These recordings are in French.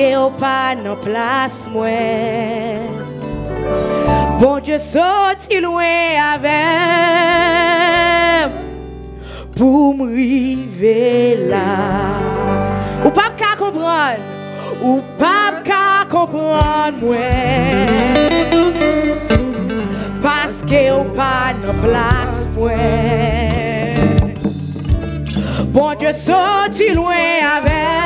au place moi, bon dieu sorti loin avec pour m'river là ou pas qu'à comprendre ou pas qu'à comprendre moi parce que au place moi bon dieu sorti loin avec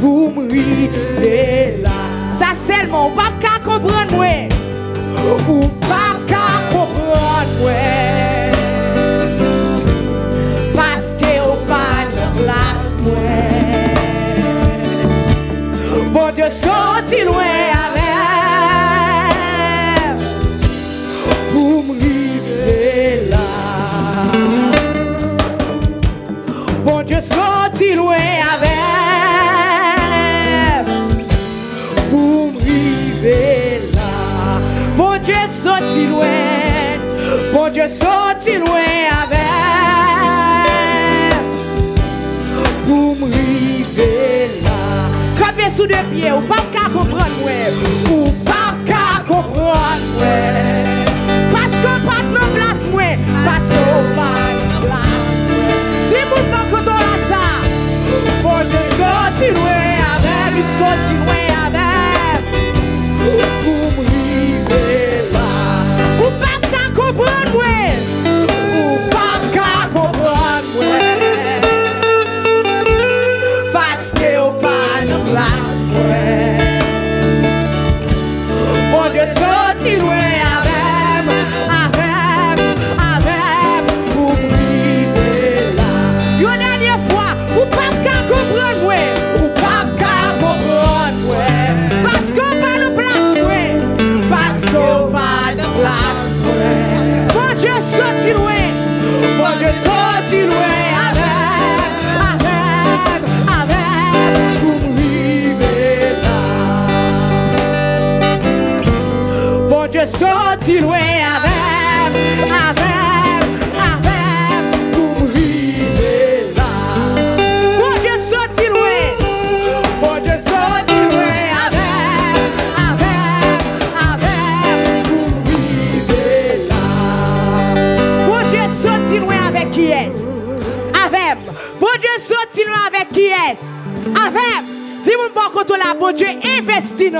vous me là. Ça seulement, ou pas qu'à comprendre moi. Ou pas qu'à comprendre moi. Parce que ou pas de place moi. Bon Dieu, sorti loin. Sou de pye ou pa ka kompran mwen Ou pa ka kompran mwen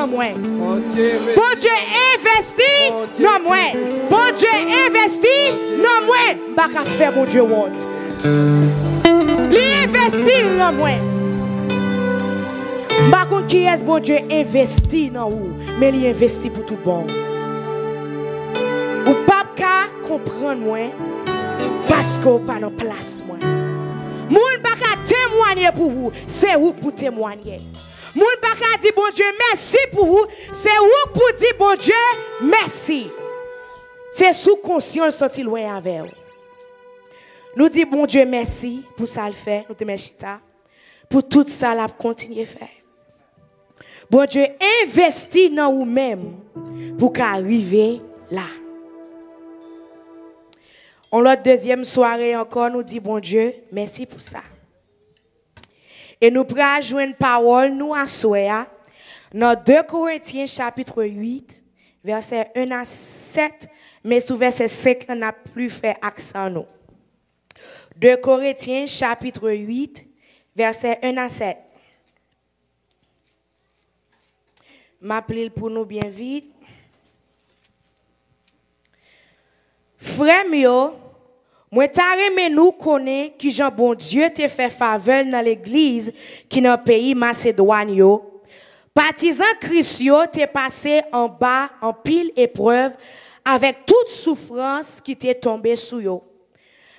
nan mwen. Bon Dieu investi non mwen. Bon non investi nan mwen. Bak mon fe bon Diyo wot. Li investi non mwen. Bakon ki es bon Dieu investi nan ou, men li investi pour tout bon. Ou pap ka kompran mwen, pasko pa nan plas mwen. Moun baka témoigner pour vous c'est vous pour témoigner? Moun pa a dit, bon Dieu merci pour vous, c'est vous pour dire bon Dieu merci. C'est sous conscience sorti loin avec vous. Nous dit bon Dieu merci pour ça le fait, nous te pour tout ça l'a continuer faire. Bon Dieu investit dans vous-même pour qu'arriver là. On l'autre deuxième soirée encore nous dit bon Dieu merci pour ça. Et nous prenons une parole, nous à Soya, dans 2 Corinthiens chapitre 8, verset 1 à 7, mais sous verset 5, on n'a plus fait accent 2 Corinthiens chapitre 8, verset 1 à 7. M'appelez pour nous bien vite. Frère moi, mais nous connaît qui Jean bon Dieu te fait faveur dans l'église qui dans le pays Macédoine. Partisans chrétien t'es passé en bas en pile épreuve avec toute souffrance qui t'est tombée sous yo.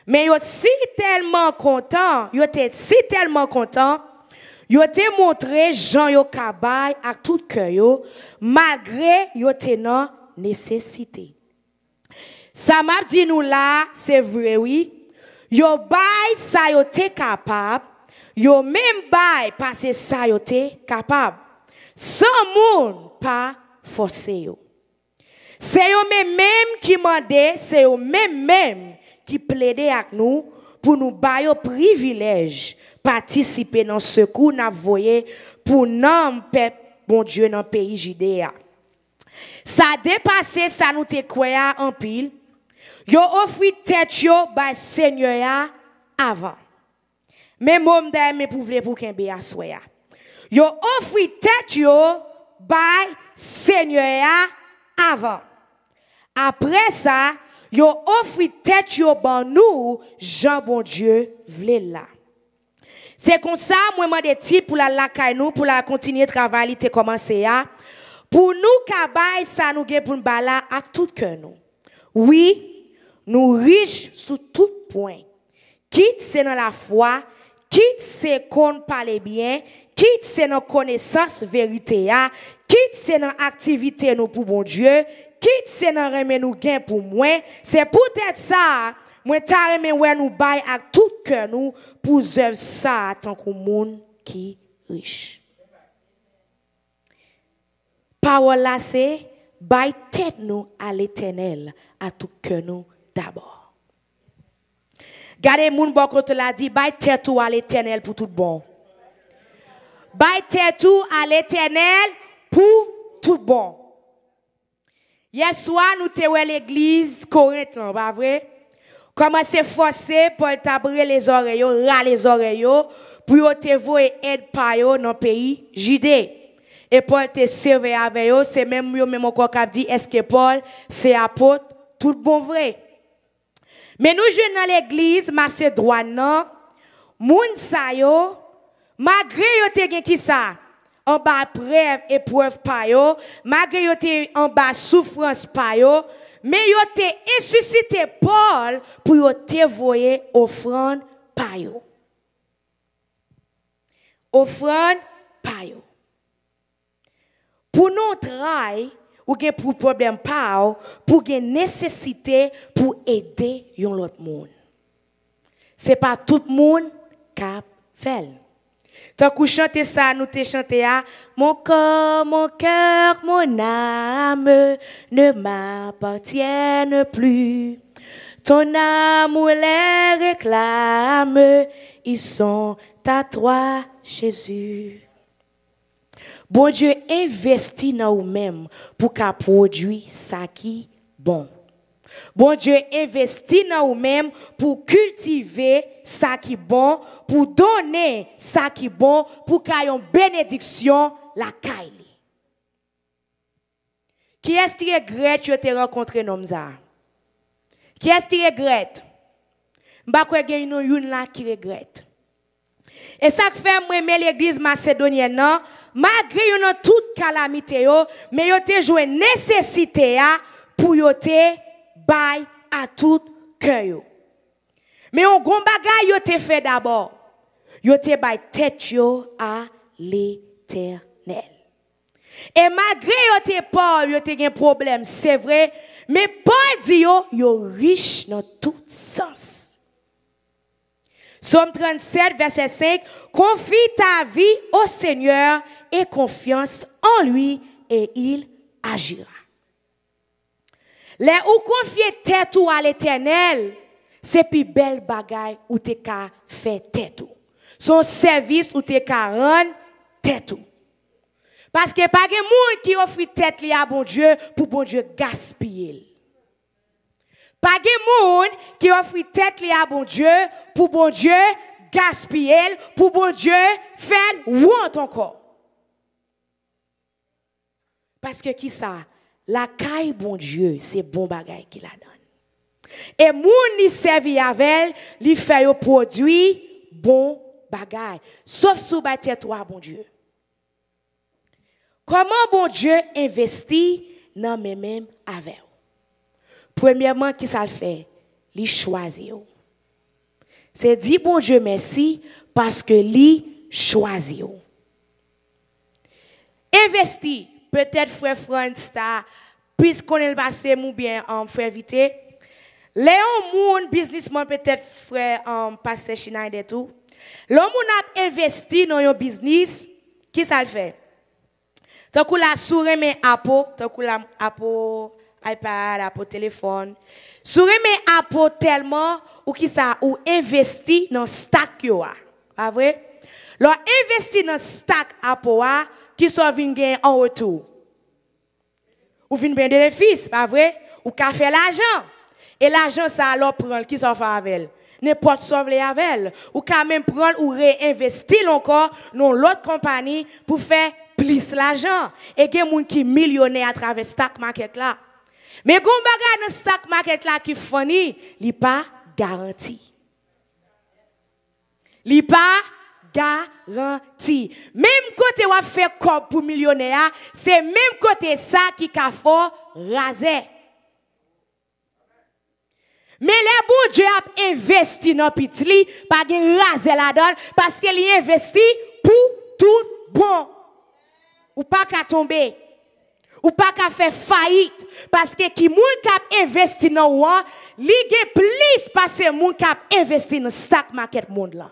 Mais yo si tellement content, yo t'es si tellement content, yo t'es montré Jean yo à tout cœur malgré yo t'es nécessité. Ça m'a dit nous là, c'est vrai, oui, yo bay sa yo te capable. yo bay pase sa yo te kapab. San moun pa fose yo. Se yo qui qui ki mande, se yo men mem ki nous de nous nou pou nou bay yo privilej patisipe nan sekou na voye pou nan pep bon Dieu nan pays jide Ça Sa ça sa nou te pile. Yo ofri tet yo bay seigneur ya avant pou vle Yo ofri tet yo ya yo yo ban nou, bon Dieu vle la. C'est comme ça mwen ti pou la lakay nou, pou la kontinye travailler, te commencé ya, Pour nou kabay ça nous pou tout ke nou. Oui, nous riches sur tout point. Quitte c'est dans la foi, quitte c'est qu'on parle bien, quitte c'est dans connaissance vérité, ah. quitte c'est dans activité nous pour bon Dieu, quitte c'est dans remet nous gain pour moi, c'est peut-être ça. Ah. Moi ta remet ouais nous bail à tout cœur nous pour œuvre ça ah, tant que monde qui riche. Parole là c'est bail tête nous à l'éternel à tout cœur nous d'abord. Gardez mon bon côté l'a dit, baille tout à l'éternel pour tout bon. Baille tout à l'éternel pour tout bon. Hier soir, nous avons l'église Corinthe, pas vrai? Comment c'est forcé pour tabrer les oreilles, râler les oreilles, pour te voir aide par dans le pays judé. Et pour te servi avec eux, c'est même eux même encore qui dit, est-ce que Paul, c'est apôtre, tout bon vrai? Mais nous jeunes l'église l'Église, Macedouan non? moun sa yo, magre yo te gen ki sa, bas et et preuve pa yo, Malgré yo te en bas souffrance pa yo, Mais yo te insuscité, Paul pour yo te voye offrande pa yo. Offrande pa yo. Pour notre trai, ou gen pour problème pas pour gen nécessité pour aider yon l'autre monde. C'est pas tout le monde qui fait. Tant ça, nous te chanté à mon corps, mon cœur, mon âme ne m'appartiennent plus. Ton amour les réclame, ils sont à toi, Jésus. Bon Dieu investit dans vous-même pour qu'à produit ça qui bon. Bon Dieu investit dans vous-même pour cultiver ça qui bon, pour donner ça qui bon, pour qu'il une bénédiction la caille. Qui est-ce qui regrette que tu rencontré dans ça? Qui est-ce qui regrette? Mbakwe gen yon une là qui regrette. Et ça fait moi l'église macédonienne, malgré une toute calamité, mais yo te joué nécessité pour yo te bail à tout cœur. Mais on grand te fait d'abord. Yo te bail tête à l'éternel. Et malgré yo te pauvre, yo te gen problème, c'est vrai, mais Paul dit yo, yo riche dans tout sens. Somme 37, verset 5, confie ta vie au Seigneur et confiance en lui et il agira. Les ou confier tête ou à l'éternel, c'est plus belle bagaille ou t'es qu'à faire tête ou. Son service ou t'es qu'à rendre tête ou. Parce que pas de monde qui offre tête à bon Dieu pour bon Dieu gaspiller. Pas de monde qui offre tête à bon Dieu pour bon Dieu gaspiller, pour bon Dieu faire honte encore. Parce que qui ça? La caille, bon Dieu, c'est bon bagaille qui la donne. Et moun ni servi avec li fait au produit bon bagaille. Sauf sous bâtir toi, bon Dieu. Comment bon Dieu investit dans mes mêmes avec Premièrement, qui ça le fait? Il choisit. C'est dit bon Dieu merci parce que li choisit. Investit peut-être frère Franz puisqu'on est le passé mou bien en frère Vité. Léon Moun, businessman peut-être frère en pasteur et tout. L'homme a investi dans un business, qui ça fait? Tant qu'on la souris mais apo, tant qu'on la apo iPad, apo téléphone. Souris mais apo tellement ou qui ça ou investi dans stack yo a. Pas vrai? L'on investi dans stack apo a, qui soit venu gagner en retour? Ou vient bien des fils, pas vrai? Ou qu'a fait l'argent? Et l'argent, ça alors prend, qui s'en fait avec elle? N'importe sauver avec elle. Ou quand même prendre ou réinvestir encore dans l'autre compagnie pour faire plus l'argent. Et il y a des gens qui sont millionnaires à travers stock market là. Mais quand regarde dans stock market là qui funny, il n'est pas garanti. Il n'est pas garantie. Même côté où fait corps pour millionnaire, c'est même côté ça qui a fait raser. Mais les bon Dieu a investi dans Pitli, pas de raser la donne, parce qu'il investi pour tout bon. Ou pas qu'à tomber. Ou pas qu'à faire faillite. Parce que qui moun cap investi dans ou, li plus parce moun cap investi dans le stock market monde là.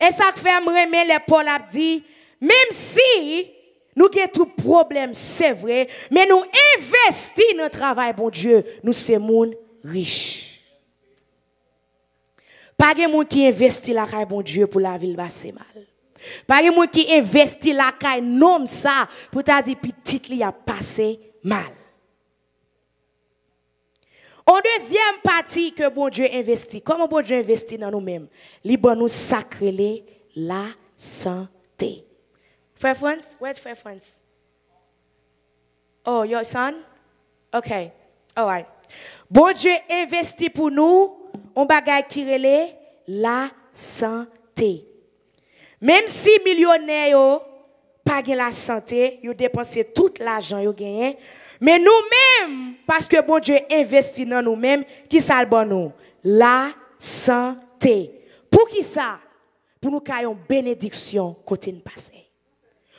Et ça fait me les Paul a dit, même si nous avons tout problème, c'est vrai, mais nous investissons dans le travail, bon Dieu, nous sommes riches. Pas de monde qui investit la caille, bon Dieu, pour la ville passer mal. Pas de monde qui investit la caille, nomme ça, pour t'a dit, petit, il a passé mal. En deuxième partie que bon Dieu investit, comment bon Dieu investit dans nous-mêmes, il nous sacrer la santé. Frère France, where's Frère France? Oh, your son? Okay, alright. Bon Dieu investit pour nous on bagay qui la santé. Même si millionnaire pas la santé, ils dépensent tout l'argent ils gagnent. Mais nous-mêmes, parce que bon Dieu investit dans nous-mêmes, qui ça bon nous? La santé. Pour qui ça? Pour nous ayons bénédiction côté nous passer.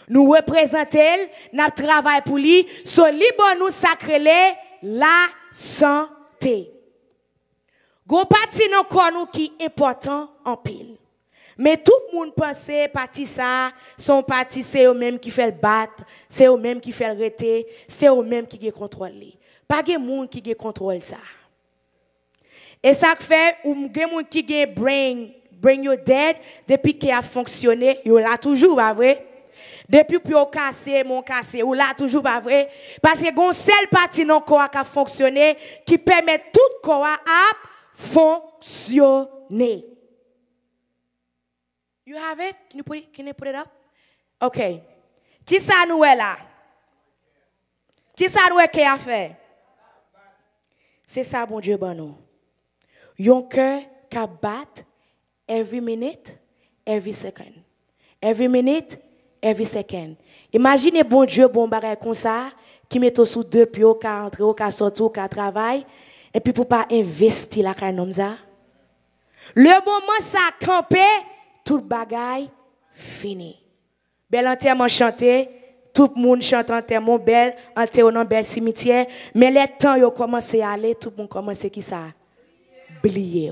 Nous représentons, nous travaillons pour lui, ce li bon nous sacrer la santé. Gros partie corps nous qui important en pile. Mais tout le monde pensait, parti ça, son parti, c'est eux-mêmes qui fait le battre, c'est eux-mêmes qui fait le reter, c'est eux-mêmes qui contrôlent. Pas de monde qui contrôle ça. Et ça fait, ou monde qui bring, bring your dead, depuis qu'il a fonctionné, il là toujours, pas vrai? Depuis que vous cassé, mon cassé, ou là toujours pas vrai. Parce que c'est le seule partie non corps qui a fonctionné, qui permet tout corps à fonctionner. You have it? Can you put it, up? Qui ça nous est là? Qui ça nous est qui a fait? C'est ça, bon Dieu, bon nous. un cœur qui bat every minute, every second. Every minute, every second. Imaginez, bon Dieu, bon bagay comme ça, qui met au sous deux pieds, qui rentre, qui sort, qui travaille, et puis pour pas investir la un ça. Le moment ça camper, tout bagaille fini. Bel enterrement chanté, tout le monde chante enterrement bel, enterrement dans bel cimetière, mais les temps ont commencé à aller, tout le monde commence qui ça Blier.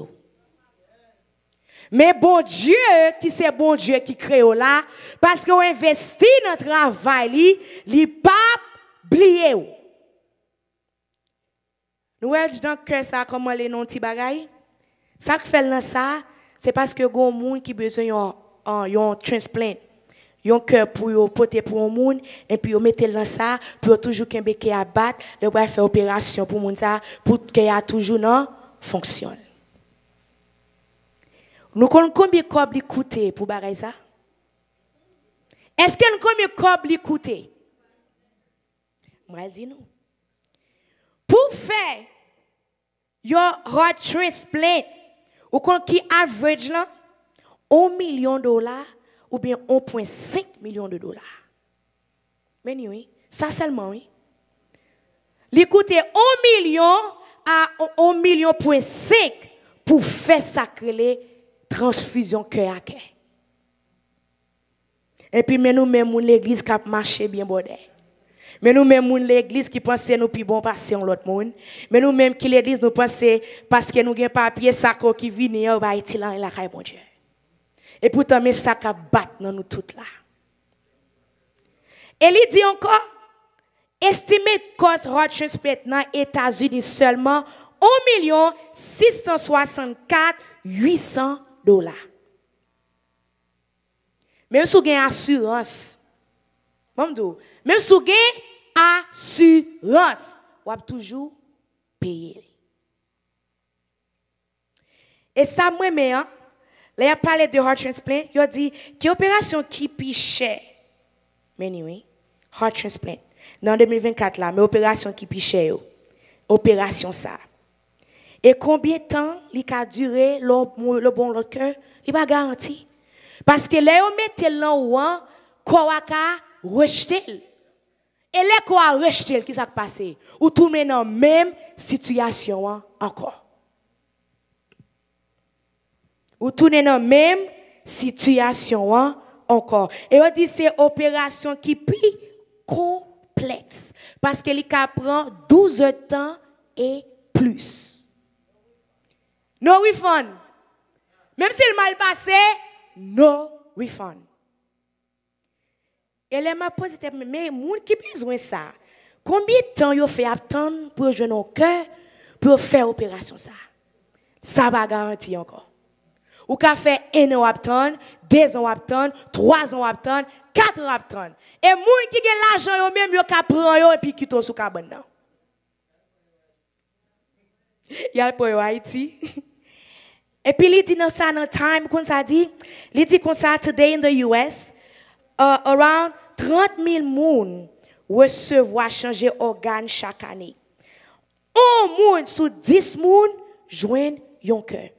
Mais bon Dieu, qui c'est bon Dieu qui crée là, parce qu'on investit dans le travail, il pas oublié. Nous voyons dans que ça, comment les non-petits bagailles. Ça qui fait dans ça, c'est parce que gon monde qui besoin d'un transplant un cœur pour porter pour un monde et puis on mettez dans ça pour toujours qu'un béquet à battre le bras faire opération pour monde ça pour qu'il y a toujours non fonctionne nous connaissons combien cob li coûter pour bagarre ça est-ce que nous combien cob li coûter moi elle dit non pour faire your heart transplant ou quand qui average là, 1 million de dollars ou bien 1.5 million de dollars. Mais oui, ça seulement oui. Li coûte 1 million à 1 million pour faire sacrer les transfusions transfusion à cœur. Et puis, puis nous, même, qui qui marché bien bon. Mais nous-mêmes, l'église qui pensait nous plus bon passer en l'autre monde. Mais nous-mêmes qui l'église nous pensait parce que nous avons papier sac qui vient en Haïti là, la caille, mon Dieu. Et pourtant, mes sacs à battre dans nous toutes là. Et il dit encore, estimé cause Rochester dans États-Unis seulement 1 664 800 dollars. Même si vous avez assurance, même si vous avez assurance, vous avez toujours payé. Et ça, moi, mais, hein, là, a parlé de heart transplant, il a dit, quelle opération qui est chère? Mais anyway, heart transplant. Dans 2024, là, mais opération qui est chère, opération ça. Et combien de temps il a duré le, bon cœur? Il n'est pas garanti. Parce que là, on met l'an ou un, rejeté. Et les quoi qu'est-ce qui s'est passé? Ou tout dans la même situation hein, encore. Ou tout dans la même situation hein, encore. Et on dit c'est opération qui est plus complexe. Parce qu'elle prend 12 ans temps et plus. No refund. Même s'il mal passé, no refund. Elle est m'a posé cette question, mais moun qui besoin ça Combien de temps vous fait attendre pour jouer au cœur pour faire opération ça Ça va garantir encore. Ou qu'a fait un an attendre, deux ans attendre, trois ans attendre, quatre ans attendre. Et moi qui gagne l'argent yo même yo ka prend yo et puis qui tourne sous carbone là. Il y a Haïti. Et puis il dit dans ça dans time comme ça dit, il dit comme ça today in the US Uh, around 30 000 moun recevoir changer organe chaque année. Un moun sous 10 moun joignent yon cœur.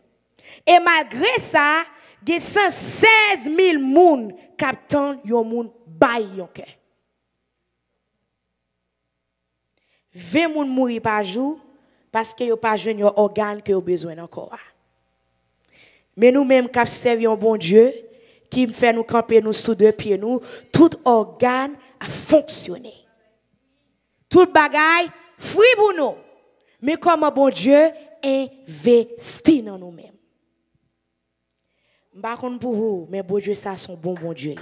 Et malgré ça, il 116 000 moun qui attendent yon moun bay yon cœur. 20 moun mouri par jour parce qu'ils n'ont pas joint organe que ont besoin encore. Mais nous-mêmes qui servons bon Dieu, qui fait nous camper nous sous deux pieds nous, tout organe a fonctionné. Tout bagaille fruit pour nous. Mais comment bon Dieu investit dans nous-mêmes. sais pour vous, mais bon Dieu ça son bon bon Dieu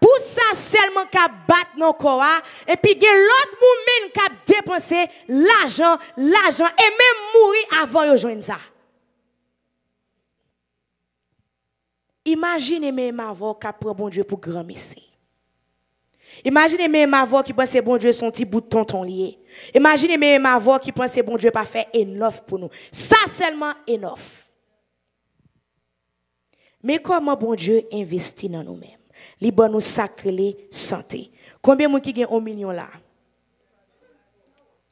Pour ça seulement qu'a battre nos corps et puis il l'autre monde qui dépensé l'argent, l'argent et même mourir avant de joindre ça. Imagine ma voix qui prend bon Dieu pour grand Imaginez Imagine même voix qui pense bon Dieu son petit bout de tonton lié. Imagine même voix qui pense bon Dieu pas faire enough pour nous. Ça seulement enough. Mais comment bon Dieu investit dans nous-mêmes? Il nous sacrer santé. Combien de gens qui ont un million là?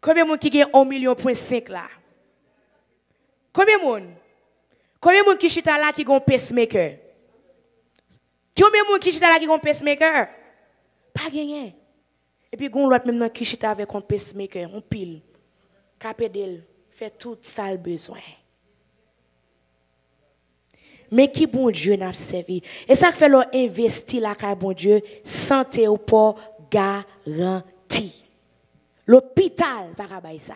Combien de gens qui ont un million point cinq là? Combien de gens? Combien de gens qui chita là qui ont un pacemaker? Qui ont même un qui là qui ont un pacemaker? Pas gagné. Et puis, on l'autre même qui chita avec un pacemaker, un pile, capedel, fait tout ça le besoin. Mais qui bon Dieu n'a servi. Et ça fait leur investir là, car bon Dieu, santé au port garantie. L'hôpital, par ça.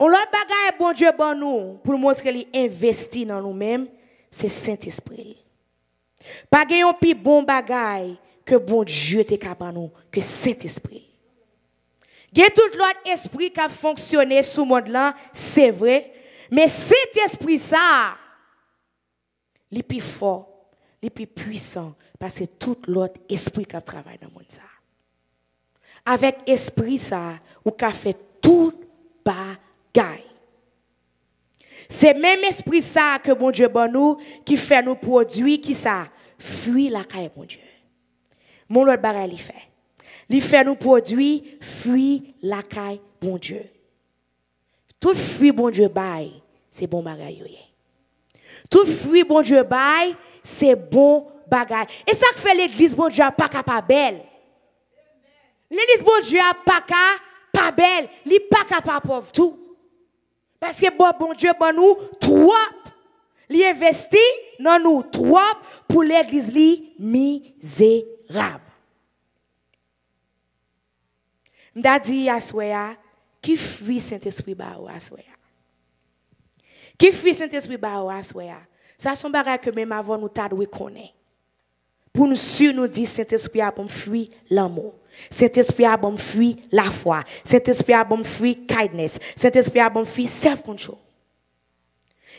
On l'autre bagaille, bon Dieu, bon nous, pour montrer qu'il investit dans nous-mêmes c'est Saint-Esprit. Pas de plus bon bagaille que bon Dieu t'es capable que Saint-Esprit. a tout l'autre esprit qui a fonctionné sous monde là, c'est vrai, mais Saint-Esprit ça est plus fort, le plus puissant parce que tout l'autre esprit qui travaille dans le monde ça. Avec esprit ça, ou qu'a fait tout bagaille. C'est même esprit ça que bon Dieu bon nous qui fait nous produits qui ça fuit la caille bon Dieu. Mon l'autre bagaille fait. Il fait nous produits fuit la caille bon Dieu. Tout fruit bon Dieu bail, c'est bon bagaille. Tout fruit bon Dieu bail, c'est bon bagaille. Et ça que fait l'église bon Dieu pas capable belle. L'église bon Dieu pas capable pas belle, il pas capable pauvre tout. Parce que bon, bon Dieu, bon nous, trois, il investit dans nous, trois, pour l'église, li misérable. M'a dit à qui fuit Saint-Esprit ou à Soya? Qui fuit Saint-Esprit ou à Ça, c'est un que même avant nous, t'a dû connaître. Poun sou nou di Saint-Esprit a bom fwi l'amor, Saint-Esprit a bom fwi la fwa, Saint-Esprit a bom fwi kindness, Saint-Esprit a bom fwi self-control.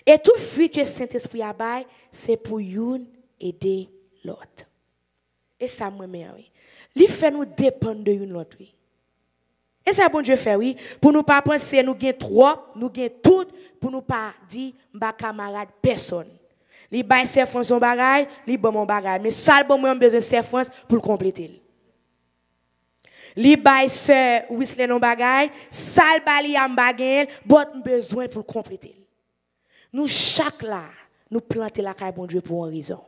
E tou fwi ke Saint-Esprit a bay, se pou youn ede lot. E sa mwen mè wè. Li fè nou depan de youn bon lot wè. E sa mwen mè fè wè, pou nou pa pense nou gen tro, nou gen tout, pou nou pa di mba kamarade, personne. Li bay serfans son bagay, li bon mon bagay. Mais sal bon, moi, besoin de France pour le compléter. Li bay sœur Wisley non bagay, sal bali am bagay, bot besoin pour compléter. Nous chaque là, nous planter la caille bon Dieu pour une raison.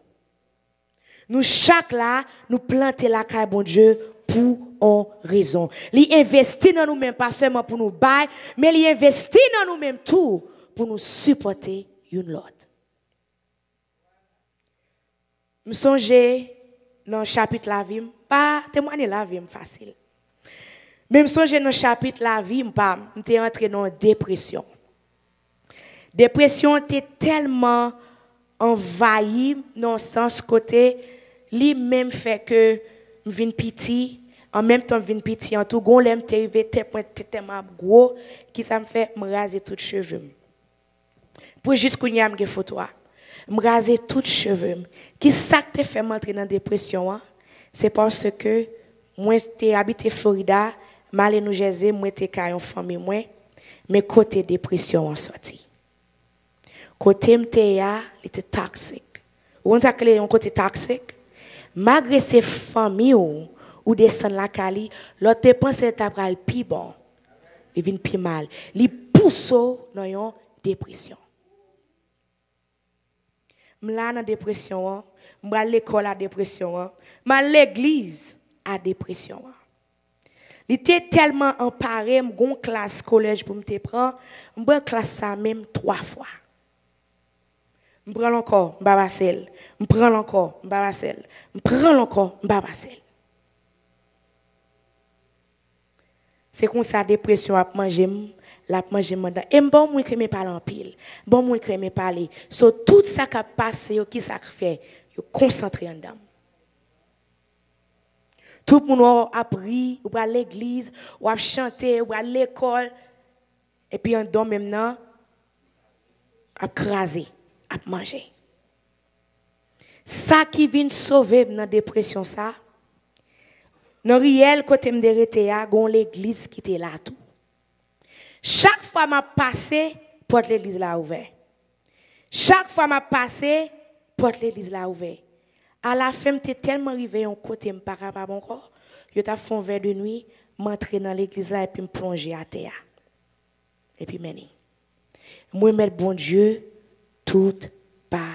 Nous chaque là, nous planter la caille bon Dieu pour une raison. Li investit dans nous-mêmes pas seulement pour nous bailler, mais li investit dans nous-mêmes tout pour nous supporter une l'autre me songer dans le chapitre la vie, pas témoigner la vie facile. Même me songer dans le chapitre la vie, pas suis entré dans dépression. Dépression était tellement envahi dans le sens côté lui même fait que je piti, petit en même temps viens petit en tout gon l'aime t'arrivé tête tellement gros qui ça me fait me raser toutes cheveux pour jusqu'où y a me photo hein m'raser tout cheveux. Qui ça que te fait m'entrer dans dépression hein? C'est parce que moi j'étais habité Florida, malé nous Jersey, moi j'étais caillon famille moi, mais côté dépression en sorti. Côté m'était là, il était toxique. on ça que un côté toxique. Malgré ses familles ou, ou descendre la cali, l'autre être après le pi bon. Il vient plus mal. Il pousse dans une dépression là dans dépression, suis l'école à dépression, suis l'église à dépression. Il était tellement emparé, mon classe collège pour me prendre, une classe ça même trois fois. Je prends encore, je prends encore, je prends encore, je prends encore, C'est comme ça, dépression à manger, la manger maintenant. Et bon, moi, je parle en pile. Bon, moi, je parle. So, tout ça qui a passé, qui ça fait, je concentré en dedans. Tout le monde a appris, ou à l'église, ou à chanter, ou à l'école. Et puis, en dedans, maintenant, a crasé, à manger. Ça qui vient sauver dans la dépression, ça, dans réel côté me derrete a gon l'église qui était là tout. Chaque fois que je m'a passé porte de l'église là ouverte. Chaque fois que je m'a passé porte de l'église là ouverte. À la fin suis tellement arrivé en côté me pas capable encore. Je t'a fond verre de nuit, m'entrer dans l'église là et puis me plongé à terre. Et puis mener. Moi mettre bon Dieu toute bagaille.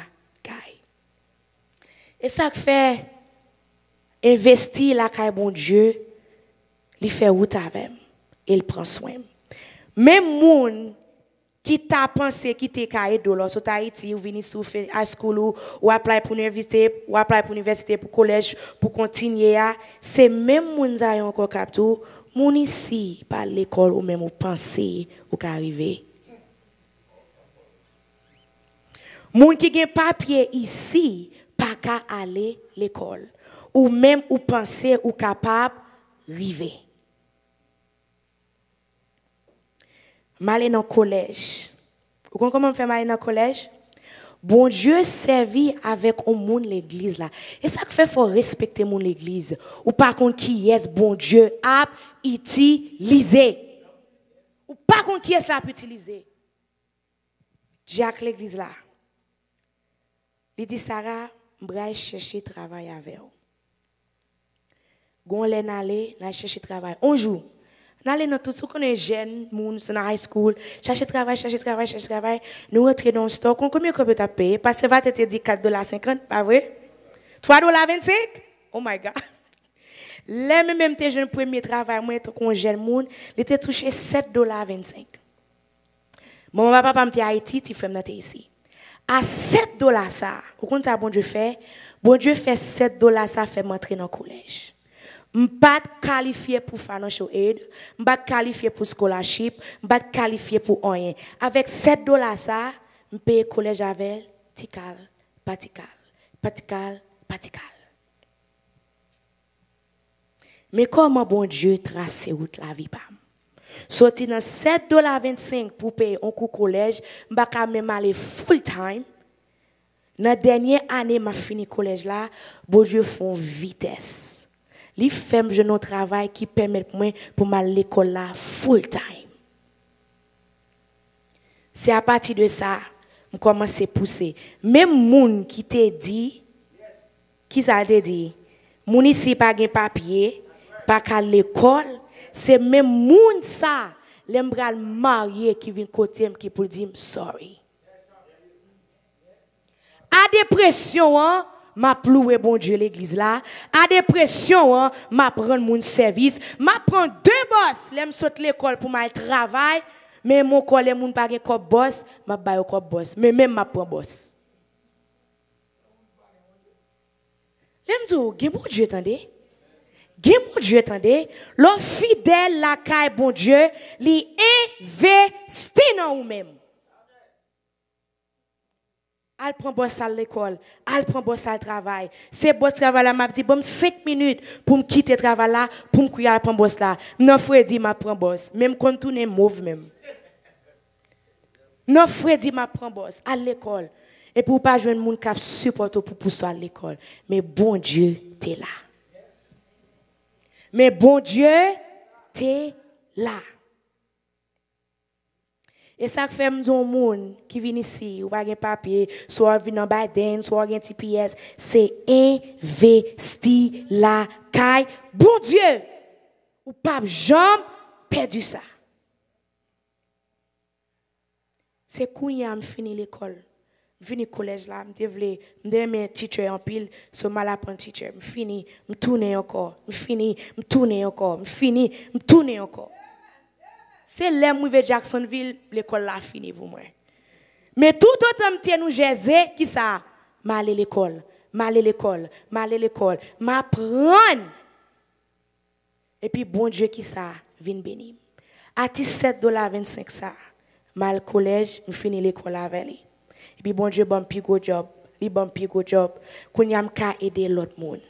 Et ça fait Investi la caille bon Dieu, il fait route avec et il prend soin. Même moun qui t'a pensé qui t'es caillé dollar sur Haïti ou venir souffrir à school ou, ou apply pour université, ou apply pour université pour collège pour continuer à c'est même moun ça encore cap tout moun ici par l'école ou même ou penser ou arriver. Moun qui gen papier ici pas qu'à aller l'école ou même ou penser ou capable river. mal en collège. Vous comprenez comment on fait m'aller dans collège? Bon Dieu servi avec au monde l'église là. Et ça fait faut respecter mon l'église. Ou par contre qui est bon Dieu a utilisé. Ou par contre qui est là a utilisé. Jacques l'église là. Il dit Sarah, vais chercher travail avec vous on aller, n'a chercher travail. Un jour, on aller dans tout ce qu'on est jeune, monde, c'est high school, chercher travail, chercher travail, chercher travail, nous rentrer dans le stock. combien qu'on peut payer Parce que va te dire 4 dollars 50, pas vrai 3 dollars 25 Oh my god. Là même même tes jeune premier travail, moi tant qu'on jeune monde, il était touché 7 dollars 25. Mon papa m'a dit Haïti, tu fais ici. À 7 dollars ça, au compte ça bon Dieu fait, bon Dieu fait 7 dollars ça fait m'entrer dans le collège. Je ne suis pas qualifié pour financial aid, je ne suis pas qualifié pour scholarship, je ne suis pas qualifié pour rien. Avec 7 dollars, je paye collège avec Tical, Patical, Patical, Patical. Mais comment bon Dieu trace route la vie pam? Sorti dans 7,25$ pour payer un collège, je vais même aller full time. Dans la dernière année, je fini collège là, bon Dieu font vitesse. Li fèm je nou travay permet permet mwen pou mal l'école full time. c'est à partir de ça m koman pousser. pousse. Mem moun qui te di, qui sa te di, moun pas pa gen pas pa ka l'ekol, se mem moun sa, lem bral marye qui vin kote sorry. A m'a ploué bon Dieu l'église là. a dépression, hein, m'a prendre mon service, m'a prendre deux boss, l'aime saute l'école pour mal travail, mais mon collègue moun pas comme boss, m'a baille comme boss, mais même m'a prend boss. L'aime dit, oh, bon Dieu, attendez. Gen mon Dieu, attendez, l'homme fidèle la caille bon Dieu, li investi dans ou même. Elle prend boss à l'école, elle prend boss à travail. C'est boss travail là, m'a dit bon 5 minutes pour me quitter travail là, pour me crier à prendre boss là. Non Freddy m'a prend boss, même quand tout est mauvais même. Non Freddy m'a prend boss à l'école. Et pour pas jouer un monde qui supporte pour pousser à l'école, mais bon Dieu, t'es là. Mais bon Dieu, t'es là. E sa k fèm zon moun ki vini si, ou bagen papye, sou avi nan bag den, sou avi gen ti piyes, se investi la kay. Bon die, ou pap jom, pedi sa. Se koun ya m finil ekol, vini kolej la, m devle, m devle mè titre anpil, sou malapon titre, m fini, m toune yon kor, m fini, m toune yon kor, m fini, m toune yon kor. c'est l'aime que Jacksonville, l'école là fini pour moi. Mais tout autant que nous Jésus, qui ça? Mal à l'école, mal à l'école, mal l'école, m'apprendre. Et puis, bon Dieu qui ça? Vin béni. À 17,25 ça, mal collège, je finis l'école avec lui. Et puis, bon Dieu, bon pigo job, li bon pigo job, qu'on y a aider l'autre monde.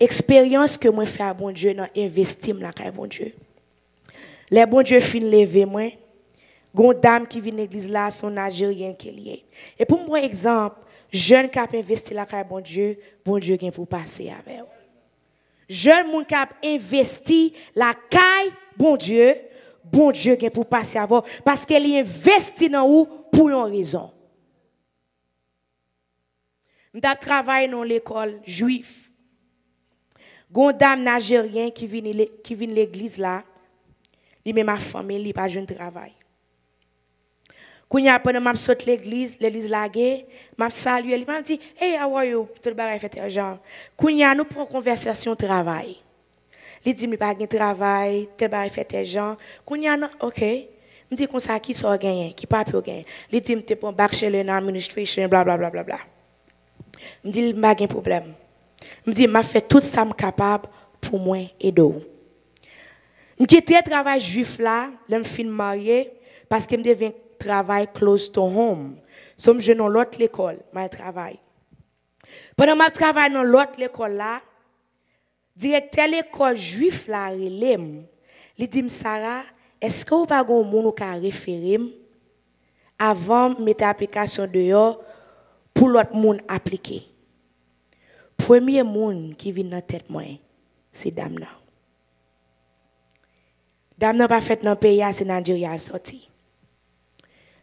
Expérience que moi fais à bon Dieu, dans investir dans la bon Dieu. Les bon Dieu fin lever moi. Gon dame qui vient l'église là, son Algérien qui est. Et pour mon exemple, jeune qui a investi la caille bon Dieu, bon Dieu vient pour passer avec. Jeune mon qui investi la caille bon Dieu, bon Dieu vient pour passer avec. Parce qu'elle investit dans vous pour une raison. Je travaille dans l'école juive. Gon dame qui vient l'église là, Li men ma fome li pa joun travay. Koun ya apon map sot l'église, l'église lage, map salye, li m'a di, hey, how are you? Tout bagay fete jan. Koun ya nou pon konversasyon travay. Li di mi pa gen travay, tel bagay fete jan. Koun ya nou, ok, mi di kon sa ki so genyen, ki pa pyo genyen. Li di mi te pon bachelor administration, bla bla bla bla bla. Mi di li ma gen problem. Mi di ma fe tout sa m kapab pou mwen edo ou quitté travail juif là, je suis marié parce que je devient travail close to home. Je je dans l'autre école, je travail. Pendant que je travaille dans l'autre école là, directeur l'école juif là, me Il dit Sarah, est-ce que vous pas un monde qui a référé avant de mettre l'application dehors pour l'autre monde appliquer? Premier monde qui vient dans la tête, c'est dame Dam nan pa fet nan pe yase nan diyo yase soti.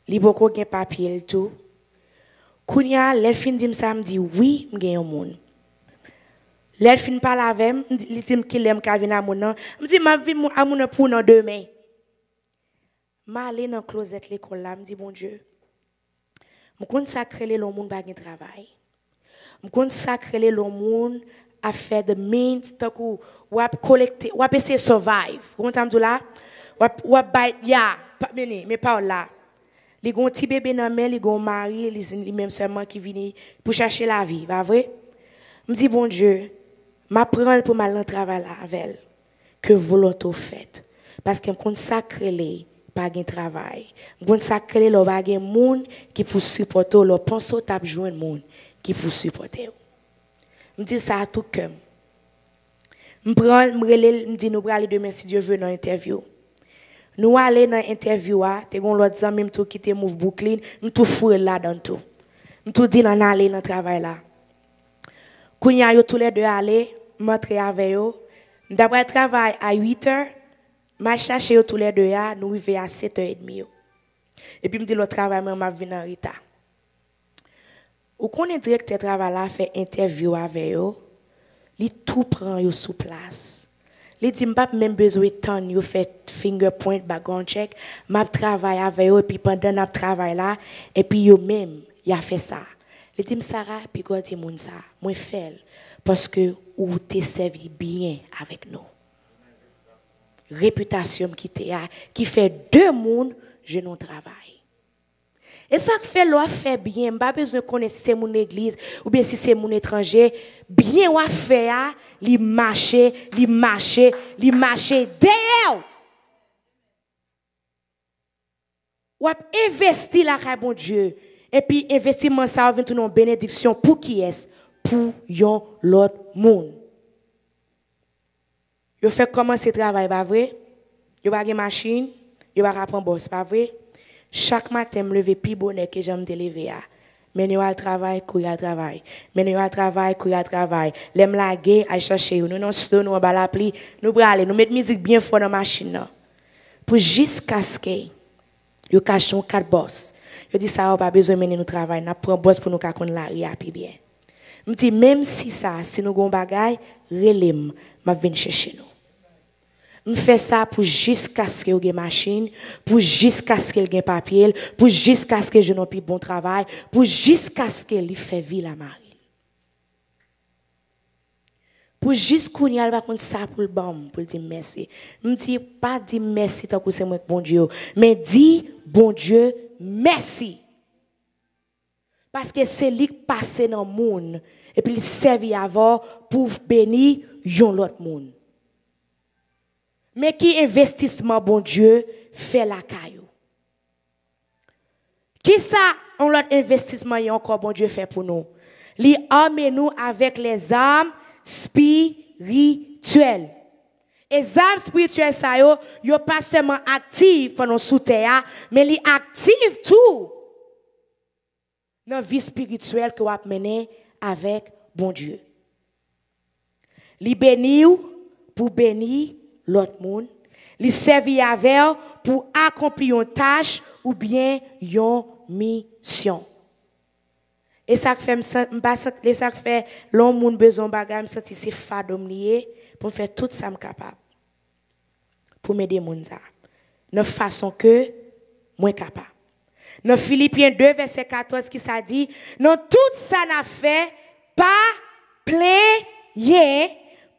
Li boko gen papye lito. Kunya, lelfin dimsa, mdi, oui, mgen yon moun. Lelfin palavem, litim kilem kavin amounan, mdi, mavi moun amounan pou nan demen. Ma ale nan klozet lekolla, mdi, bon moun diyo. Mkoun sakrele loun moun bagen travay. Mkoun sakrele loun moun à faire de mint, tant qu'on va collecter, on va essayer de survivre. Comment tu dit là? On ya, pas mais pas là. Les gonti bébés, bébé les gont mari, les même seulement qui viennent pour chercher la vie, pas vrai? Me dis, bon Dieu, m'apprendre pour mal travail là avec elle que volonté fait parce que consacré les pas de travail. sacré les pas de monde qui pour supporter, leur penser jouer joindre monde qui pour supporter. Mwen di sa a tou kem. Mwen prele, mwen di nou prele de men si diyo ve nan interview. Nou ale nan interview a, te kon lwa di zan mi mtou kite mouv bouklin, mtou fure la dan tou. Mtou di nan ale nan travay la. Kounya yo tou le de ale, mwen tre ave yo. Mwen dabre travay a 8 or, mwen chache yo tou le de ya, nou vive a 7 or et demi yo. E pi mdi lo travay mwen mwen venan rita. Où qu'on est directeur travail là fait interview avec eux, il tout prend yo sous place. Les dit m'pap même besoin tant yo fait finger point background check, m'a travaille avec eux et puis pendant n'a travail là et puis yo même, y a fait ça. Les dit Sarah puis quoi dit moun ça, moi fais, parce que ou t'es servi bien avec nous. Réputation qui t'a qui fait deux monde je non travail. Et ça fait loi fait bien, pas besoin de connaître si c'est mon église ou bien si c'est mon étranger. Bien ou faire, li marcher, li marcher, li marcher derrière. Ou investir la bon Dieu. Et puis investissement ça va une bénédiction pour qui est Pour yon l'autre monde. Yo fait commencer travail, pas vrai? Yo pas machine, yo pas apprendre boss, pas vrai? Chak matem leve pi bone ke jom deleve ya. Mene yo al travay, kou yo al travay. Mene yo al travay, kou yo al travay. Lem la ge, ay chache yo. Nou nan soto, nou an bala pli, nou brale, nou met mizik byen fwa nan machin nan. Po jis kaskay, yo kachon kat bos. Yo di sa, ou pa bezon mene nou travay, nap pran bos pou nou kakon la ri api bien. Mwen ti, menm si sa, si nou goun bagay, relim, ma ven chache nou. Je fais ça pour jusqu'à ce que ait une machine, pour jusqu'à ce ait j'ai papier, pour jusqu'à ce que je n'ai bon travail, pour jusqu'à ce qu'elle fait vie la Marie. Pour jusqu'où il va contre ça pour le bon, pour dire merci. Je ne dis pas dire merci tant que c'est moi bon Dieu, mais dis bon Dieu merci. Parce que c'est lui qui passe dans le monde et puis il servit avant pour bénir l'autre monde. Mais qui investissement, bon Dieu, fait la caillou? Qui ça, on l'autre investissement, a encore, bon Dieu, fait pour nous? Li nous avec les âmes spirituelles. Et les âmes spirituelles, ça yo, yo pas seulement active pendant sous terre, mais li active tout dans la vie spirituelle que vous menée avec bon Dieu. Li bénit pour bénir l'autre monde, li servi vers... Pour accomplir une tâche ou bien une mission. Et ça fait mba sent, le besoin de lon besoin bezon bagay msenti se fadom liye Pour faire tout ça me capable... Pour m'aider de ça... que façon que... moins Dans Philippiens 2 verset 14 Qui sa dit non tout ça na fait pas Pas...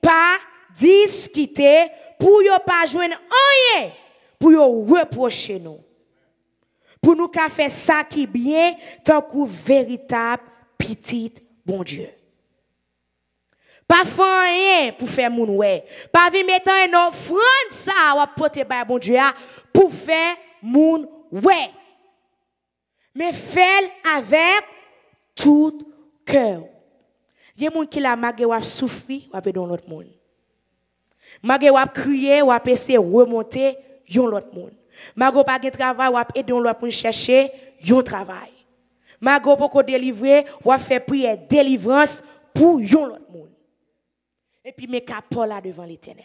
pas discuter pour ne pas joindre rien, pour reprocher nous. Pour nous faire ça qui bien, tant que véritable petite, bon Dieu. Pas faire rien pour faire mon ouais. Pas mettre une offrande ça ou porter par bon Dieu pour faire mon ouais. Mais faire avec tout cœur. Il y a des qui la magé souffri ou dans l'autre monde. Malgré wap crier, je essayer remonter yon l'autre monde. Malgré pas de travail, l'autre pour chercher yon travail. Malgré délivré, délivrer, fait prier délivrance pour yon l'autre monde. Et puis mes capots là devant l'Éternel.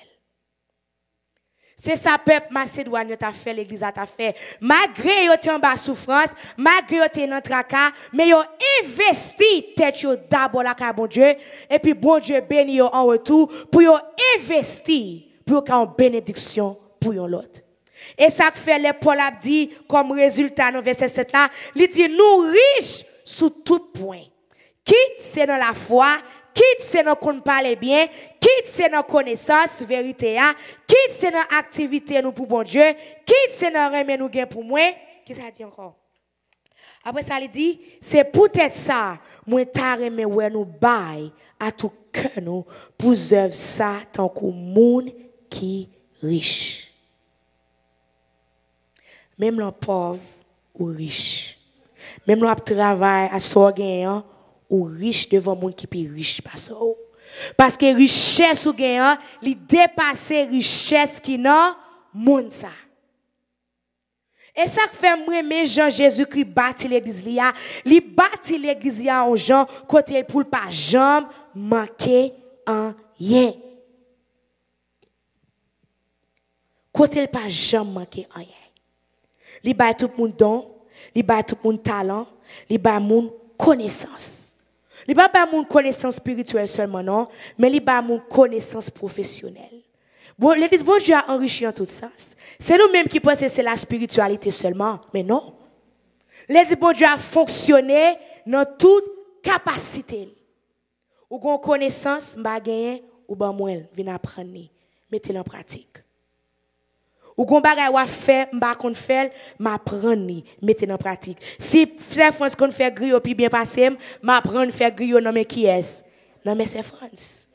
C'est ça, peuple macédoine, t'a fait, l'église t'a fait. Malgré yo en bas souffrance, malgré yo dans tracas, mais yo investi tête yo d'abord la bon Dieu, et puis bon Dieu béni yo en retour, pour yo investi, pour une bénédiction pour yo l'autre. Et ça que fait les Paul a dit, comme résultat dans verset 7 là, il dit, nous riches sous tout point. Quitte c'est dans la foi, quitte c'est que qu'on parle bien, quitte c'est nos connaissances vérité, quitte c'est que activité nous pour bon Dieu, quitte c'est que remet nous gain pour moi. Qu'est-ce que ça dit encore? Après ça, il dit, c'est peut-être ça, moi t'a mais ouais nous bail à tout cœur nous pour œuvre ça tant qu'on monde qui riche. Même le pauvre ou riche. Même l'on travail à soi gagnant hein ou riche devant monde qui est riche pas ça. Parce que richesse ou gain, li dépasser richesse qui non monde ça. Et ça que fait moi mes Jean Jésus-Christ bâtit l'église là, li bâtit l'église en Jean côté pour pas jambe manquer en rien. Côté pas jambe manquer en rien. Li bat tout monde don, li bat tout monde talent, li bâti monde connaissance. Li a ba connaissance spirituelle seulement non, mais li ba connaissance professionnelle. Bon, les bon Dieu a enrichi en tout sens. C'est nous-mêmes qui pensons que c'est la spiritualité seulement, mais non. Les bon Dieu a fonctionné dans toute capacité. Ou gon connaissance, m'a gagné ou vous ben moins, venez apprendre, mettez-le en pratique. Ou qu'on bagaille wa fait, m'ba kon fait, m'a mettre en pratique. Si c'est France qu'on fait griyo puis bien passé, m'a faire griyo non mais qui est Non mais c'est France.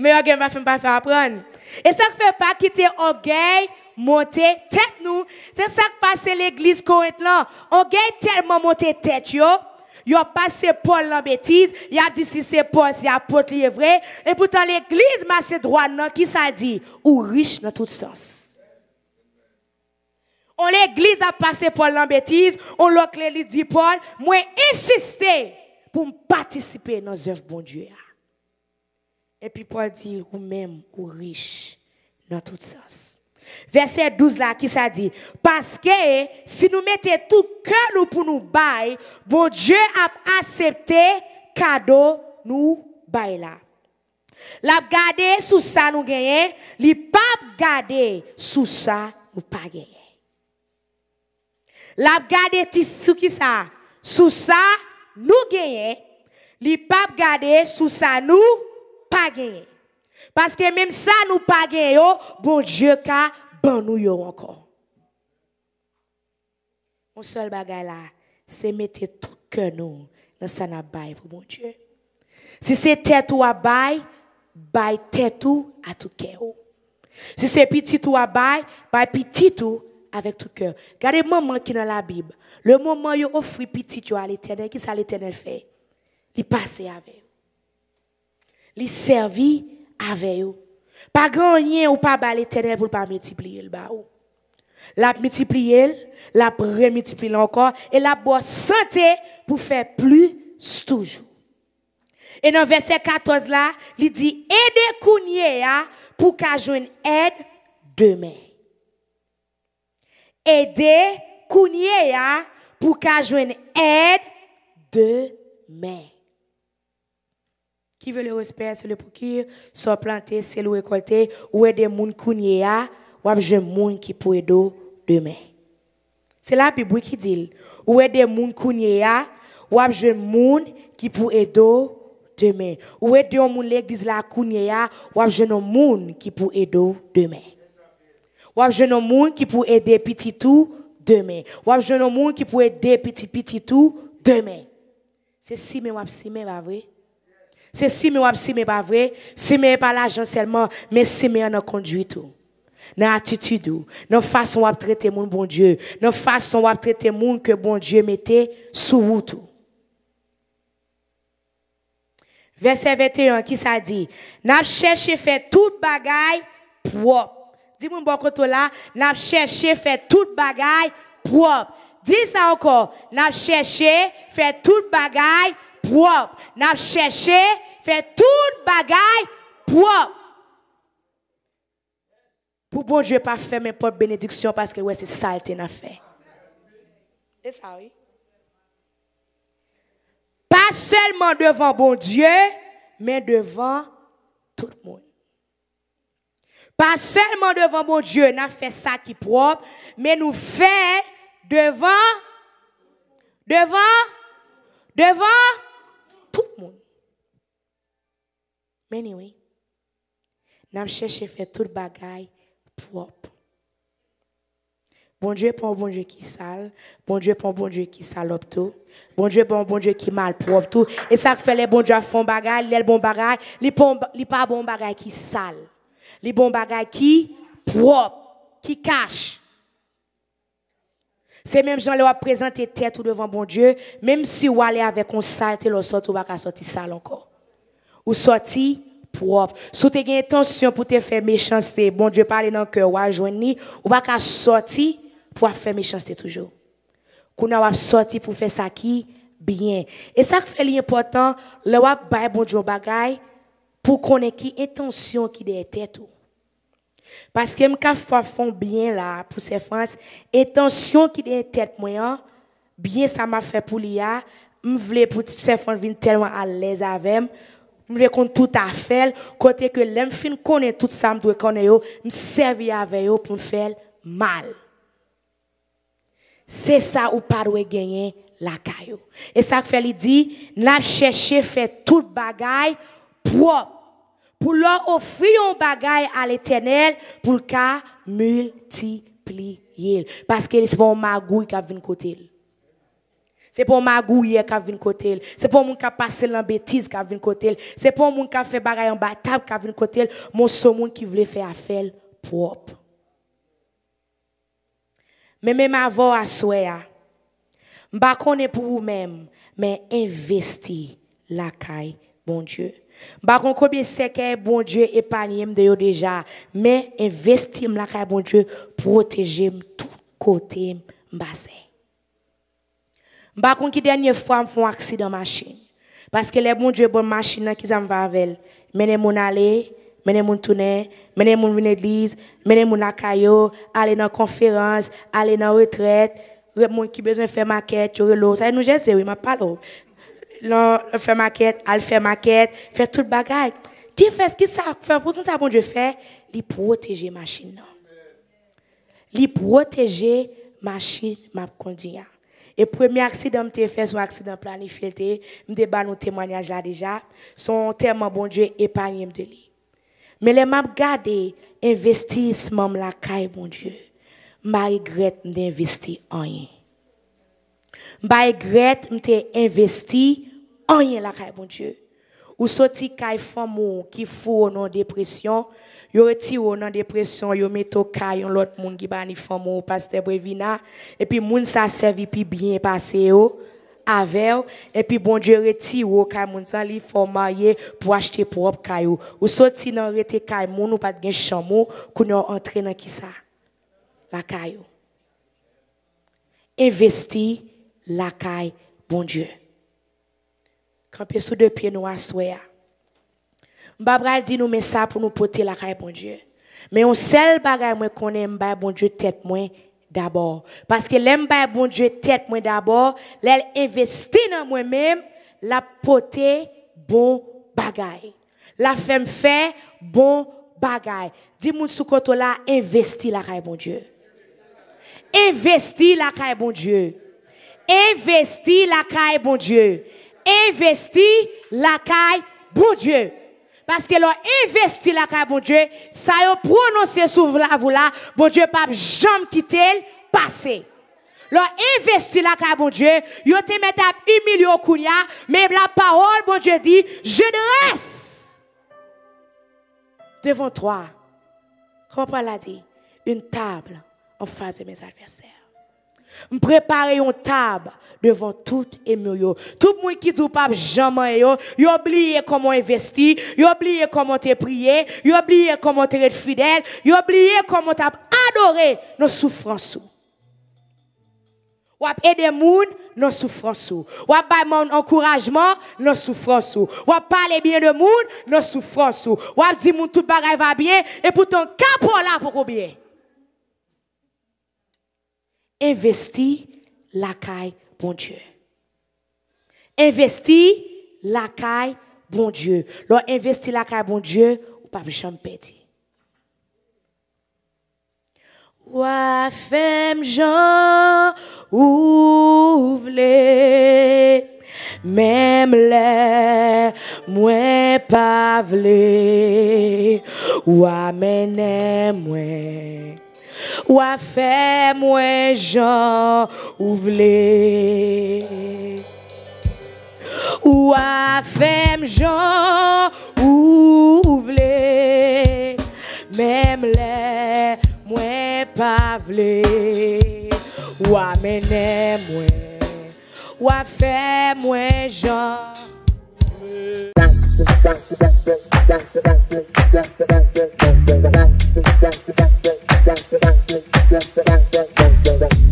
Mais on va faire pas faire apprendre. Et ça fait pas quitter orgueil monter tête nous. C'est ça qui passe l'église corinthienne. Orgueil tellement monter tête yo. Yo passé Paul en bêtise. Il a dit si c'est Paul, si apôtre est vrai. Et pourtant l'église m'a non qui ça dit? Ou riche dans tout sens. On l'église a passé Paul en bêtise. On l'a dit Paul. Moi insisté pour participer nos œuvres bon Dieu. Et puis Paul dit, ou même, ou riche dans tout sens. Verset 12 là, qui ça dit? Parce que si nous mettons tout cœur nous pour nous bailler, bon Dieu a accepté cadeau nous bail là. La garder sous ça nous gagne li pas garder sous ça nous pas gagner. La garder sous qui ça? Sous ça nous gagne li pas garder sous ça nous pas gagner. Parce que même ça, nous pas bon Dieu ka ban nous yo encore. Mon seul bagay là, c'est mettre tout cœur nous dans sa n'a pour mon Dieu. Si c'est tête ou à bail, tête ou à tout cœur. Si c'est petit ou à bail, petit ou avec tout cœur. le moment qui dans la Bible. Le moment où offrez petit à l'éternel, qui ça l'éternel fait? Il passe avec. Il servit avec eux. Pas gagner ou pas bal l'éternel pour pas multiplier le bas. La multiplier, la remultiplier encore et la boire santé pour faire plus toujours. Et dans verset 14 là, il dit aidez kounye pour qu'à aide demain. Aidez kounye pour qu'à aide demain. Qui veut le respect, c'est le procure, soit planté, c'est le récolter, ou que des gens qui ou moun gens qui aider demain. C'est la Bible qui dit, ou des gens qui ou moun gens qui aider? demain. Ou que gens l'église la ou des gens qui edo demain. Ou des gens qui aider petit tout demain. Ou gens qui pou aider petit petit tout demain. C'est si mais ou si mais, va vrai? C'est si ou si pas vrai, si pas l'argent seulement, mais si en a conduit tout. Dans attitude dans la façon de traiter mon bon Dieu, dans façon de traiter mon que bon Dieu mettait sous vous tout. Verset 21 qui ça dit, n'a cherché fait tout bagaille propre. Dis-moi bon côté là, n'a cherché fait tout bagaille propre. Dis ça encore, n'a cherché faire tout bagaille propre. N'a cherché, fait tout bagaille propre. Pour bon Dieu, pas faire mes propres bénédictions parce que ouais, c'est saleté n'a fait. C'est ça, oui. Pas seulement devant bon Dieu, mais devant tout le monde. Pas seulement devant bon Dieu, n'a fait ça qui propre, mais nous fait devant, devant, devant Mais Anyway, nous cherchons à faire tout bagaille propre. Bon Dieu pour un bon Dieu qui sale, bon Dieu pour un bon Dieu qui salope tout, bon Dieu pour un bon Dieu qui mal propre tout. Et ça fait les bons Dieu font bagaille, les bons bagaille, les pas bon bagaille qui sale, les bon bagaille qui propre, qui cache. C'est même gens leur tête devant bon Dieu, même si vous allez avec un sale, vous sort, ou pas sortir sale encore ou sorti propre. Si tu as intention pour te faire méchanceté, bon Dieu parle dans le cœur, ou joindre, ou pas qu'à sortir pour faire méchanceté toujours. Qu'on a sorti pour faire ça qui bien. Et ça qui fait l'important, le wap bail bon Dieu bagay pour connaître qui intention qui derrière tout. Parce que m'ka font bien là pour ces France, intention qui derrière tête moi, hein, bien ça m'a fait pour l'IA, m'vle pour ces France tellement à l'aise avec je compte tout à fait, côté que l'aime fin connaît tout ça, je connaître, je servi avec eux pour me faire mal. C'est ça ou pas de gagner la caillou. Et ça fait, il dit, n'a cherché faire tout bagaille propre pour leur offrir un bagaille à l'éternel pour le cas multiplier. Parce qu'ils vont un magouille qui a côté. C'est pour magouiller qui vient côté C'est pour mon qui passe la bêtise qui vient côté C'est pour mon qui fait bagaille en bataille qui vient côté Mon seul monde qui voulait faire affaire propre. Mais même avant à ne m'ba pas pour vous-même, mais investir la caille, bon Dieu. M'ba connaît combien c'est bon Dieu épargne de déjà, mais dans la caille bon Dieu, protégez tout côté m'bassin. Par contre, qui dernière fois, me font accident machine. Parce que les bon dieux, bon machines, qui s'en va avec elles. Mais les mon aller, mais les mon tourner, mais les mon venir église, mais les mon lacayo, aller dans conférence, aller dans retraite, les qui besoin faire maquette, tu l'eau. Ça, nous, j'ai oui, ma parole. L'on fait maquette, aller faire maquette, faire tout le bagage. Qui fait ce qui ça fait, pour que ça, bon Dieu fait, il protéger machine. Il protéger machine, m'a conduire. Et premier accident que j'ai fait, son accident planifié, je débat nos témoignages là déjà, son tellement bon Dieu épargné de lui. Mais les m'a gardé investissement la caille bon Dieu. Je regrette d'investir en rien. Je regrette d'investir en rien la caille bon Dieu. Ou sorti caille femme qui font en dépression, Yo retiwo nan depresyon, yo meto kay yon lot moun giba ni fomo ou pas de brevina, epi moun sa servi pi bien pase yo, avew, epi bon die retiwo kay moun san li fomo ye pou achete prop kay yo. Ou soti nan reti kay moun ou pat gen chamo koun yo antre nan ki sa. La kay yo. Investi la kay bon die. Kanpe sou de pye nou aswe ya. Mbabral dit nous mais ça pour nous porter la caille bon Dieu. Mais on seul le moi connais m'baye bon Dieu tête moi d'abord parce que l'embaye bon Dieu tête moi d'abord, l'elle investit dans moi-même, la porter bon bagaille. La femme fait bon bagaille. Dis moi soukoto la là investi la caille bon Dieu. Investi la caille bon Dieu. Investi la caille bon Dieu. Investi la caille bon Dieu parce que l'on investit la carte, bon Dieu, ça a prononcé sous vous là, bon Dieu pas jamais quitter le passé. L'on investi la carte, bon Dieu, Il te met à humilier au kounya, mais la parole bon Dieu dit, je ne reste devant toi. Comment on l'a dit, une table en face de mes adversaires me préparer une table devant tout et Tout le monde qui dit pas jamais yo, yo oublié comment investir, yo oublié comment te prier, yo oublié comment être fidèle, yo oublié comment t'as adorer nos souffrances. Ou ap aider moun nos souffrances. ou. Ou ap mon encouragement nos souffrances. ou. parler bien de monde, nos souffrances. ou. ap di tout va bien et pourtant pour là pour bien investi la caille, bon Dieu. Investi la caille, bon Dieu. Lors investi la caille, bon Dieu, ou pas jamais perdre. Wa femme Jean Ouvle. même les moins pas vle, Ou a fèm mwen jan ou vle. Ou a fèm jan ou vle. Mèm lè mwen pa vle. Ou a menè mwen. Ou a fèm mwen jan ou vle. Thank you.